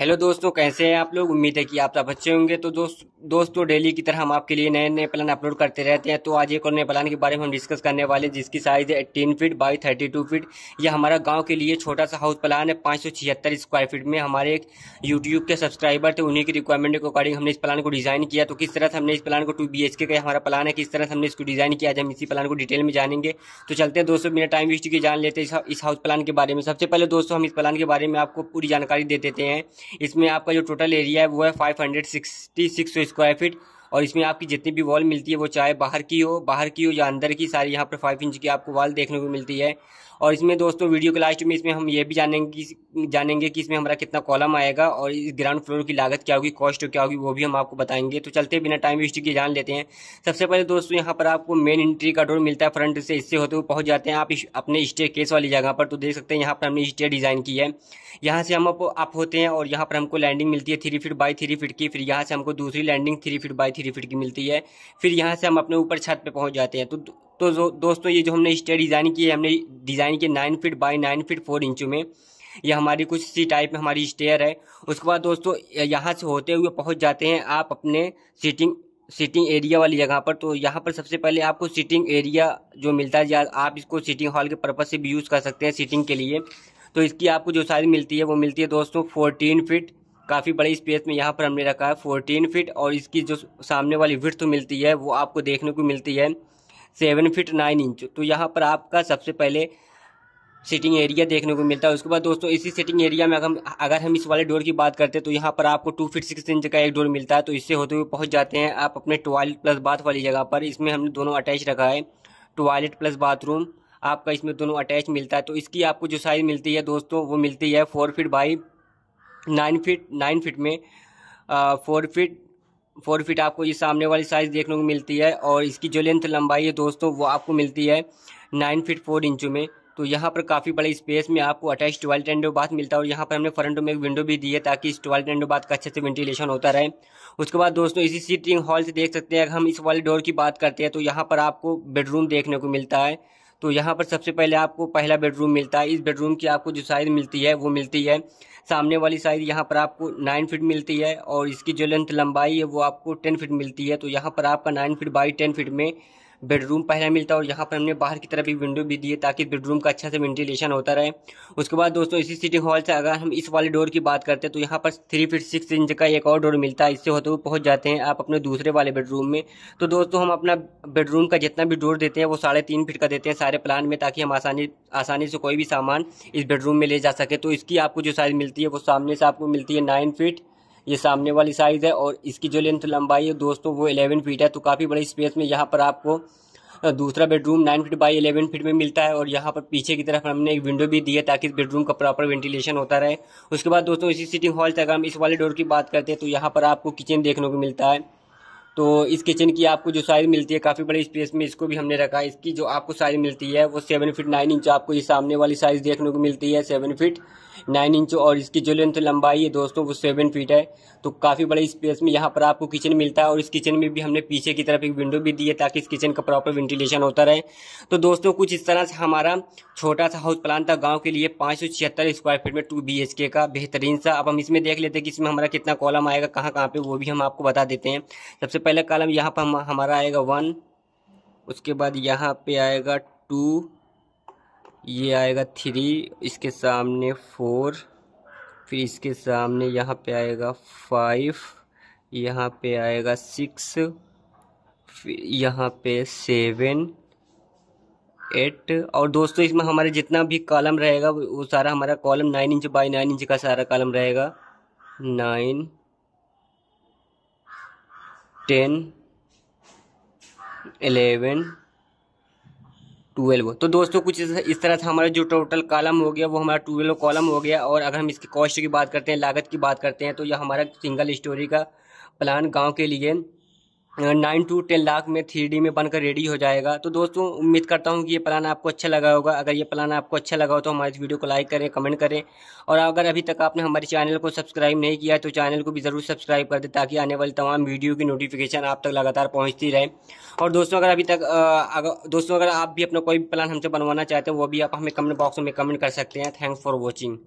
hello दोस्तों कैसे हैं आप लोग उम्मीद है कि आप सब अच्छे होंगे तो दोस्त दोस्तों डेली की तरह हम आपके लिए नए नए प्लान अपलोड करते रहते हैं तो आज एक और नए प्लान के बारे में हम डिस्कस करने वाले हैं जिसकी साइज़ है eighteen feet by thirty two feet यह हमारा गांव के लिए छोटा सा हाउस प्लान है पाँच सौ छिहत्तर स्क्वायर फीट में हमारे एक यूट्यूब के सब्सक्राइबर थे उन्हीं की रिक्वायरमेंट के अकॉर्डिंग हमने इस प्लान को डिज़ाइन किया तो किस तरह से हमने इस प्लान को टू बी एच के का हमारा प्लान है किस तरह से हमने इसको डिज़ाइन किया आज हम इसी प्लान को डिटेल में जानेंगे तो चलते हैं दोस्तों मेरा टाइम वेस्ट की जान लेते हैं इस हाउस प्लान के बारे में सबसे पहले दोस्तों हम इस प्लान के बारे में आपको पूरी जानकारी दे देते हैं इसमें आपका जो टोटल एरिया है वो है five hundred sixty six square feet और इसमें आपकी जितनी भी वॉल मिलती है वो चाहे बाहर की हो बाहर की हो या अंदर की सारी यहाँ पर फाइव इंच की आपको वॉल देखने को मिलती है और इसमें दोस्तों वीडियो के लास्ट में इसमें हम ये भी जानेंगे जानेंगे कि इसमें हमारा कितना कॉलम आएगा और इस ग्राउंड फ्लोर की लागत क्या होगी कॉस्ट क्या होगी वो भी हम आपको बताएंगे तो चलते बिना टाइम वेस्ट किए जान लेते हैं सबसे पहले दोस्तों यहाँ पर आपको मेन एंट्री का डोर मिलता है फ्रंट से इससे होते हुए पहुँच जाते हैं आप अपने स्टे केस वाली जगह पर तो देख सकते हैं यहाँ पर हमने स्टे डिज़ाइन की है यहाँ से हम अप होते हैं और यहाँ पर हमको लैंडिंग मिलती है three feet by three feet की फिर यहाँ से हमको दूसरी landing three feet by three feet की मिलती है फिर यहाँ से हम अपने ऊपर छत पे पहुँच जाते हैं तो तो दोस्तों ये जो हमने स्टेयर डिज़ाइन की है हमने डिज़ाइन किया nine feet by nine feet four इंचों में ये हमारी कुछ सी टाइप में हमारी स्टेयर है उसके बाद दोस्तों यहाँ से होते हुए पहुँच जाते हैं आप अपने सीटिंग सीटिंग एरिया वाली जगह पर तो यहाँ पर सबसे पहले आपको सीटिंग एरिया जो मिलता है या आप इसको सीटिंग हॉल के पर्पज़ से भी यूज़ कर सकते हैं सीटिंग के लिए तो इसकी आपको जो साइज़ मिलती है वो मिलती है दोस्तों फोर्टीन फिट काफ़ी बड़े स्पेस में यहाँ पर हमने रखा है फोर्टीन फिट और इसकी जो सामने वाली विर्थ मिलती है वो आपको देखने को मिलती है सेवन फिट नाइन इंच तो यहाँ पर आपका सबसे पहले सिटिंग एरिया देखने को मिलता है उसके बाद दोस्तों इसी सिटिंग एरिया में अगर हम अगर हम इस वाले डोर की बात करते हैं तो यहाँ पर आपको टू फीट सिक्स इंच का एक डोर मिलता है तो इससे होते हुए पहुँच जाते हैं आप अपने टॉयलेट प्लस बाथ वाली जगह पर इसमें हमने दोनों अटैच रखा है टॉयलेट प्लस बाथरूम आपका इसमें दोनों अटैच मिलता है तो इसकी आपको जो साइज़ मिलती है दोस्तों वो मिलती है four feet by nine feet nine feet में फोर फिट फोर फिट आपको ये सामने वाली साइज़ देखने को मिलती है और इसकी जो लेंथ लंबाई है दोस्तों वो आपको मिलती है नाइन फ़िट फोर इंचों में तो यहाँ पर काफ़ी बड़े स्पेस में आपको अटैच ट्वेल्व टेंडो बाथ मिलता है और यहाँ पर हमने फ्रंट में एक विंडो भी दी है ताकि इस ट्वेल्व टेंडो बाथ का अच्छे से वेंटिलेशन होता रहे उसके बाद दोस्तों इसी सीटिंग हॉल से देख सकते हैं अगर हम इस वाले डोर की बात करते हैं तो यहाँ पर आपको बेडरूम देखने को मिलता है तो यहाँ पर सबसे पहले आपको पहला बेडरूम मिलता है इस बेडरूम की आपको जो साइज़ मिलती है वो मिलती है सामने वाली साइज़ यहाँ पर आपको नाइन फिट मिलती है और इसकी जो लेंथ लंबाई है वो आपको टेन फिट मिलती है तो यहाँ पर आपका nine feet by ten feet में बेडरूम पहला मिलता है और यहाँ पर हमने बाहर की तरफ भी विंडो भी दी है ताकि बेडरूम का अच्छा से वेंटिलेशन होता रहे उसके बाद दोस्तों इसी सिटिंग हॉल से अगर हम इस वाले डोर की बात करते हैं तो यहाँ पर थ्री फीट सिक्स इंच का एक और डोर मिलता है इससे होते हुए पहुँच जाते हैं आप अपने दूसरे वाले बेडरूम में तो दोस्तों हम अपना बेडरूम का जितना भी डोर देते हैं वो साढ़े तीन फीट का देते हैं सारे प्लान में ताकि हम आसानी आसानी से कोई भी सामान इस बेडरूम में ले जा सके तो इसकी आपको जो साइज़ मिलती है वो सामने से आपको मिलती है नाइन फीट ये सामने वाली साइज़ है और इसकी जो लेंथ लंबाई है दोस्तों वो इलेवन फीट है तो काफ़ी बड़ी स्पेस में यहाँ पर आपको दूसरा bedroom nine feet by eleven feet में मिलता है और यहाँ पर पीछे की तरफ हमने एक विंडो भी दी है ताकि इस बेडरूम का प्रॉपर वेंटिलेशन होता रहे उसके बाद दोस्तों इसी सिटिंग हॉल तक हम इस वाले डोर की बात करते हैं तो यहाँ पर आपको किचन देखने को मिलता है तो इस किचन की आपको जो साइज मिलती है काफ़ी बड़े स्पेस में इसको भी हमने रखा है इसकी जो आपको साइज मिलती है वो सेवन फीट नाइन इंच आपको ये सामने वाली साइज देखने को मिलती है सेवन फीट नाइन इंच और इसकी जो लेंथ लंबाई है दोस्तों वो सेवन फीट है तो काफ़ी बड़े स्पेस में यहाँ पर आपको किचन मिलता है और इस किचन में भी हमने पीछे की तरफ एक विंडो भी दी है ताकि इस किचन का प्रॉपर वेंटिलेशन होता रहे तो दोस्तों कुछ इस तरह से हमारा छोटा सा हाउस प्लान था गाँव के लिए पाँच स्क्वायर फीट में टू बी का बेहतरीन सा अब हम इसमें देख लेते हैं कि इसमें हमारा कितना कॉलम आएगा कहाँ कहाँ पर वो भी हम आपको बता देते हैं सबसे पहला कॉलम यहाँ पर हम, हमारा आएगा वन उसके बाद यहाँ पे आएगा टू ये आएगा थ्री इसके सामने फोर फिर इसके सामने यहाँ पे आएगा फाइव यहाँ पे आएगा सिक्स यहाँ पे सेवन एट और दोस्तों इसमें हमारे जितना भी कॉलम रहेगा वो सारा हमारा column nine inch by nine inch का सारा कॉलम रहेगा नाइन टेन एलेवन ट्वेल्व तो दोस्तों कुछ इस तरह से हमारा जो टोटल कॉलम हो गया वो हमारा ट्वेल्व कॉलम हो गया और अगर हम इसकी कॉस्ट की बात करते हैं लागत की बात करते हैं तो यह हमारा सिंगल स्टोरी का प्लान गांव के लिए नाइन टू टेन लाख में थ्री डी में बनकर रेडी हो जाएगा तो दोस्तों उम्मीद करता हूँ कि ये प्लान आपको अच्छा लगा होगा अगर ये प्लान आपको अच्छा लगा हो तो हमारे इस वीडियो को लाइक करें कमेंट करें और अगर अभी तक आपने हमारे चैनल को सब्सक्राइब नहीं किया तो चैनल को भी ज़रूर सब्सक्राइब कर दें ताकि आने वाली तमाम वीडियो की नोटिफिकेशन आप तक लगातार पहुँचती रहे और दोस्तों अगर अभी तक अगर दोस्तों अगर आप भी अपना कोई प्लान हमसे बनवाना चाहते हैं वो भी आप हमें कमेंट बॉक्स में कमेंट कर सकते हैं थैंक्स फॉर वॉचिंग